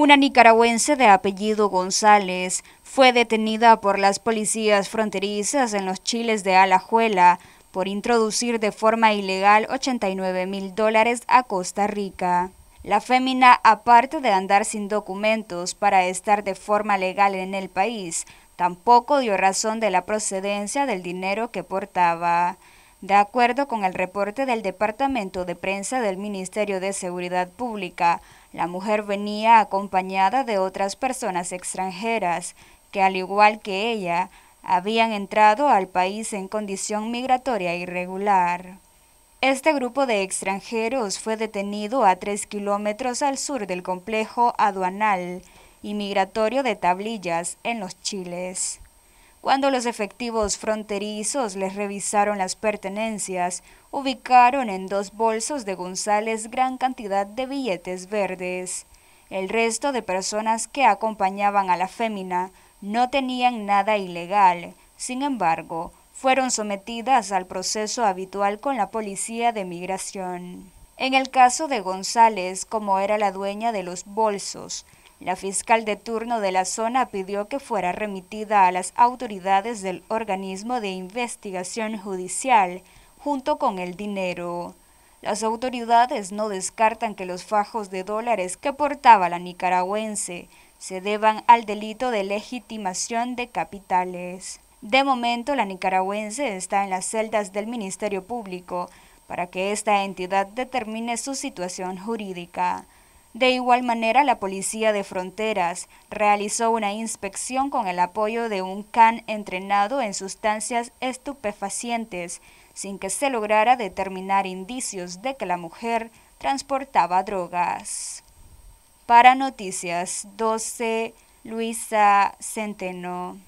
Una nicaragüense de apellido González fue detenida por las policías fronterizas en los chiles de Alajuela por introducir de forma ilegal 89 mil dólares a Costa Rica. La fémina, aparte de andar sin documentos para estar de forma legal en el país, tampoco dio razón de la procedencia del dinero que portaba. De acuerdo con el reporte del Departamento de Prensa del Ministerio de Seguridad Pública, la mujer venía acompañada de otras personas extranjeras que, al igual que ella, habían entrado al país en condición migratoria irregular. Este grupo de extranjeros fue detenido a tres kilómetros al sur del complejo aduanal y migratorio de Tablillas en los Chiles. Cuando los efectivos fronterizos les revisaron las pertenencias, ubicaron en dos bolsos de González gran cantidad de billetes verdes. El resto de personas que acompañaban a la fémina no tenían nada ilegal, sin embargo, fueron sometidas al proceso habitual con la policía de migración. En el caso de González, como era la dueña de los bolsos, la fiscal de turno de la zona pidió que fuera remitida a las autoridades del organismo de investigación judicial junto con el dinero. Las autoridades no descartan que los fajos de dólares que portaba la nicaragüense se deban al delito de legitimación de capitales. De momento, la nicaragüense está en las celdas del Ministerio Público para que esta entidad determine su situación jurídica. De igual manera, la Policía de Fronteras realizó una inspección con el apoyo de un can entrenado en sustancias estupefacientes, sin que se lograra determinar indicios de que la mujer transportaba drogas. Para Noticias 12, Luisa Centeno.